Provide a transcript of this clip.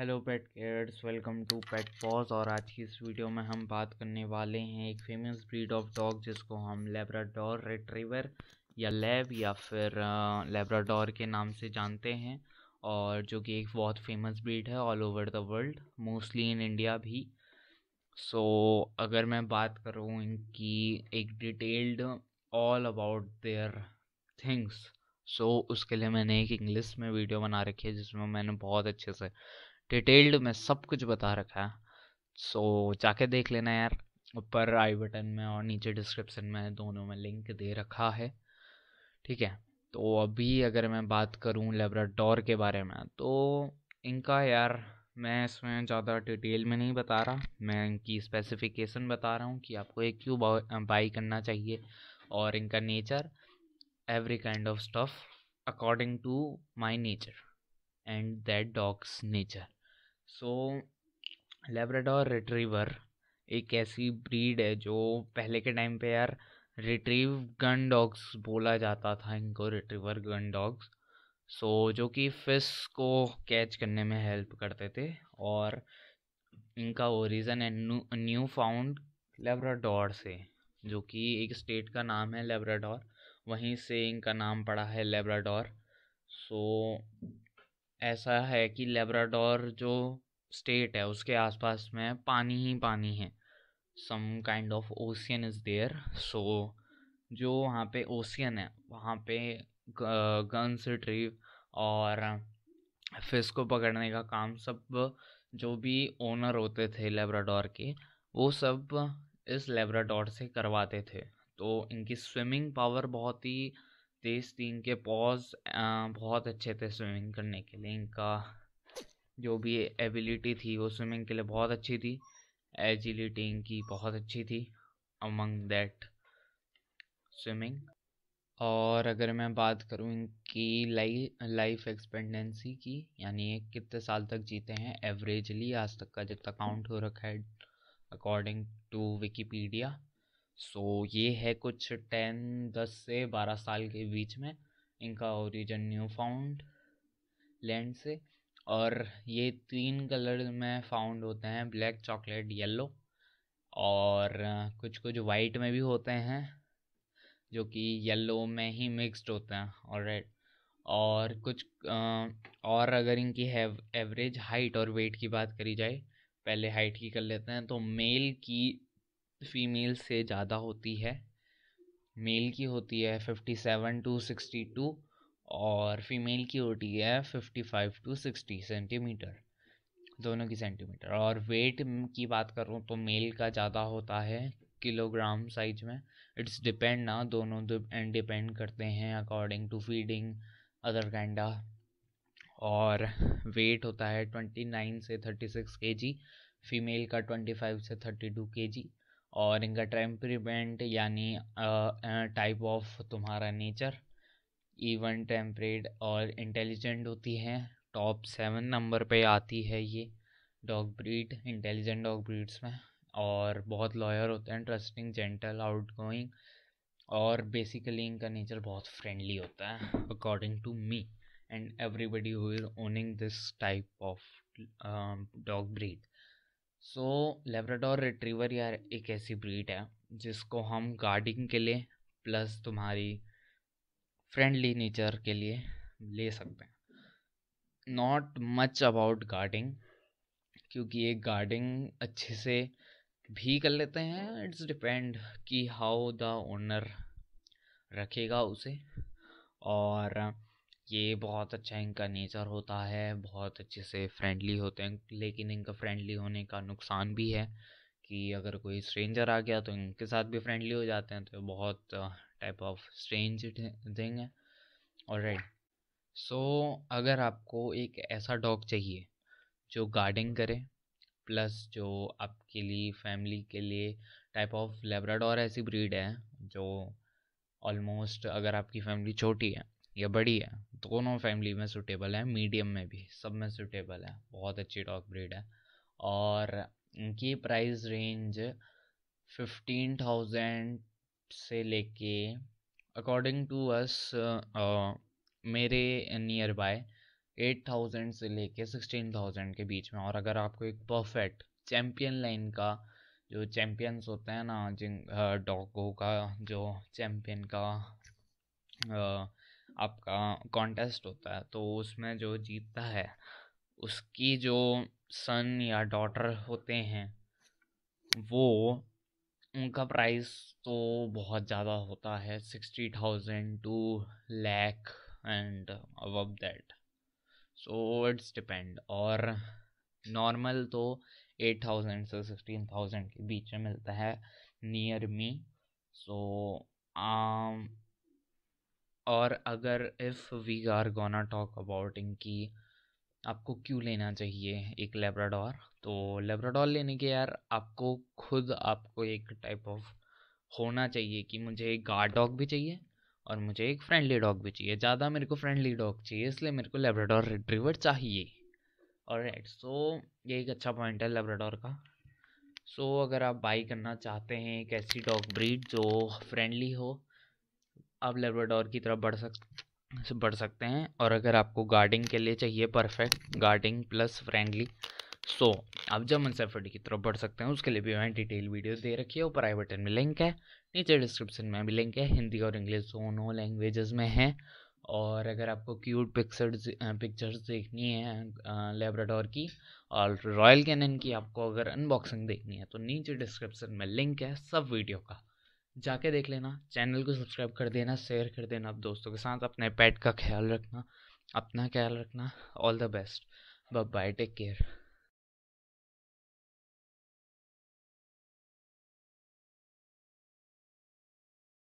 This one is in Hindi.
hello pet cares welcome to pet paws और आज की इस वीडियो में हम बात करने वाले हैं एक फेमस ब्रीड ऑफ डॉग जिसको हम लेब्राडोर रिट्रीवर या लेब या फिर लेब्राडोर के नाम से जानते हैं और जो कि एक बहुत फेमस ब्रीड है all over the world mostly in India भी सो so, अगर मैं बात करूँ इनकी एक detailed all about their things so उसके लिए मैंने एक इंग्लिश में वीडियो बना रखी है जिसमें मैंने बहुत अच्छे से डिटेल्ड में सब कुछ बता रखा है सो so, जाके देख लेना यार ऊपर आई बटन में और नीचे डिस्क्रिप्शन में दोनों में लिंक दे रखा है ठीक है तो अभी अगर मैं बात करूँ लेब्राडोर के बारे में तो इनका यार मैं इसमें ज़्यादा डिटेल में नहीं बता रहा मैं इनकी स्पेसिफिकेशन बता रहा हूँ कि आपको एक क्यों बाई करना चाहिए और इनका nature every kind of stuff according to my nature and that dog's nature so Labrador retriever एक ऐसी ब्रीड है जो पहले के टाइम पे यार रिट्रीव गन डॉग्स बोला जाता था इनको रिट्रीवर गन डॉग्स सो जो कि फिश को कैच करने में हेल्प करते थे और इनका ओरिजन है न्यू फाउंड लेब्राडोर से जो कि एक स्टेट का नाम है लेब्राडोर वहीं से इनका नाम पड़ा है लेब्राडोर सो so, ऐसा है कि लेब्राडोर जो स्टेट है उसके आसपास में पानी ही पानी है some kind of ocean is there so जो वहाँ पे ओशियन है वहाँ पे गन्स रिट्रीव और फिश को पकड़ने का काम सब जो भी ओनर होते थे लेब्राडोर के वो सब इस लेब्राडोर से करवाते थे तो इनकी स्विमिंग पावर बहुत ही तेज़ तीन के पॉज बहुत अच्छे थे स्विमिंग करने के लिए इनका जो भी एबिलिटी थी वो स्विमिंग के लिए बहुत अच्छी थी एजिलिटी इनकी बहुत अच्छी थी अमंग दैट स्विमिंग और अगर मैं बात करूँ इनकी लाइफ लाइफ एक्सपेक्टेंसी की यानी ये कितने साल तक जीते हैं एवरेजली आज तक का जितना काउंट हो रखा है according to Wikipedia so so, ये है कुछ टेन दस से बारह साल के बीच में इनका ओरिजिन न्यू फाउंड लैंड से और ये तीन कलर में फाउंड होते हैं ब्लैक चॉकलेट येलो और कुछ कुछ वाइट में भी होते हैं जो कि येलो में ही मिक्स्ड होते हैं और रेड और कुछ और अगर इनकी है एवरेज हाइट और वेट की बात करी जाए पहले हाइट की कर लेते हैं तो मेल की फीमेल से ज़्यादा होती है मेल की होती है fifty seven to sixty two और फीमेल की होती है fifty five to sixty centimetre दोनों की सेंटीमीटर और वेट की बात करूँ तो मेल का ज़्यादा होता है किलोग्राम साइज में इट्स डिपेंड ना दोनों एंड डिपेंड करते हैं अकॉर्डिंग टू फीडिंग अदर कैंडा और वेट होता है ट्वेंटी नाइन से thirty six K G female का ट्वेंटी फाइव से थर्टी टू के जी और इनका टेम्परीमेंट यानी टाइप ऑफ तुम्हारा नेचर इवन टेम्परेड और इंटेलिजेंट होती है टॉप सेवन नंबर पे आती है ये dog breed intelligent dog breeds में और बहुत लॉयर होते हैं ट्रस्टिंग जेंटल आउट गोइंग और बेसिकली इनका नेचर बहुत फ्रेंडली होता है according to me and everybody who is owning this type of dog breed so Labrador retriever यार एक ऐसी ब्रीड है जिसको हम गार्डिंग के लिए प्लस तुम्हारी फ्रेंडली नेचर के लिए ले सकते हैं नॉट मच अबाउट गार्डिंग क्योंकि ये गार्डिंग अच्छे से भी कर लेते हैं इट्स डिपेंड कि हाउ द ओनर रखेगा उसे और ये बहुत अच्छा इनका नेचर होता है बहुत अच्छे से फ्रेंडली होते हैं लेकिन इनका फ्रेंडली होने का नुकसान भी है कि अगर कोई स्ट्रेंजर आ गया तो इनके साथ भी फ्रेंडली हो जाते हैं तो बहुत टाइप ऑफ स्ट्रेंज थिंग है और राइट सो अगर आपको एक ऐसा डॉग चाहिए जो गार्डिंग करे प्लस जो आपके लिए फैमिली के लिए टाइप ऑफ लेब्राडोर ऐसी ब्रीड है जो ऑलमोस्ट अगर आपकी फैमिली छोटी है या बड़ी है दोनों फैमिली में सूटेबल है मीडियम में भी सब में सूटेबल है बहुत अच्छी डॉग ब्रीड है और इनकी प्राइस रेंज फिफ्टीन थाउजेंड से लेके अकॉर्डिंग टू अस मेरे नियर बाय एट थाउजेंड से लेके सिक्सटीन थाउजेंड के बीच में और अगर आपको एक परफेक्ट चैम्पियन लाइन का जो चैम्पियंस होते हैं ना जिन डॉगों का जो चैम्पियन का आपका कॉन्टेस्ट होता है तो उसमें जो जीतता है उसकी जो सन या डॉटर होते हैं वो उनका प्राइस तो बहुत ज़्यादा होता है sixty thousand to lakh and above that so it's depend और नॉर्मल तो एट थाउजेंड से सिक्सटीन थाउजेंड के बीच में मिलता है नियर मी सो आम और अगर if we are gonna talk about इनकी आपको क्यों लेना चाहिए एक लेब्राडोर तो लेब्राडोर लेने के यार आपको खुद आपको एक टाइप ऑफ होना चाहिए कि मुझे एक गार्ड डॉग भी चाहिए और मुझे एक फ्रेंडली डॉग भी चाहिए ज़्यादा मेरे को फ्रेंडली डॉग चाहिए इसलिए मेरे को लेब्राडोर रिट्रीवर चाहिए और राइट सो ये एक अच्छा पॉइंट है लेब्राडोर का सो so, अगर आप बाई करना चाहते हैं एक ऐसी डॉग ब्रीड जो फ्रेंडली हो आप लेब्राडोर की तरफ बढ़ सक बढ़ सकते हैं और अगर आपको गार्डिंग के लिए चाहिए perfect guarding plus friendly so आप जर्मन सेफर्ड की तरफ बढ़ सकते हैं उसके लिए भी मैं डिटेल वीडियो दे रखी है ऊपर आई बटन में लिंक है नीचे डिस्क्रिप्शन में भी लिंक है हिंदी और इंग्लिश दोनों लैंग्वेजेस में है और अगर आपको क्यूट पिक्चर्स पिक्चर्स देखनी है लेब्राडोर की और रॉयल कैनन की आपको अगर अनबॉक्सिंग देखनी है तो नीचे डिस्क्रिप्शन में लिंक है सब वीडियो का जाके देख लेना चैनल को सब्सक्राइब कर देना शेयर कर देना दोस्तों के साथ अपने पेट का ख्याल रखना अपना ख्याल रखना all the best bye take care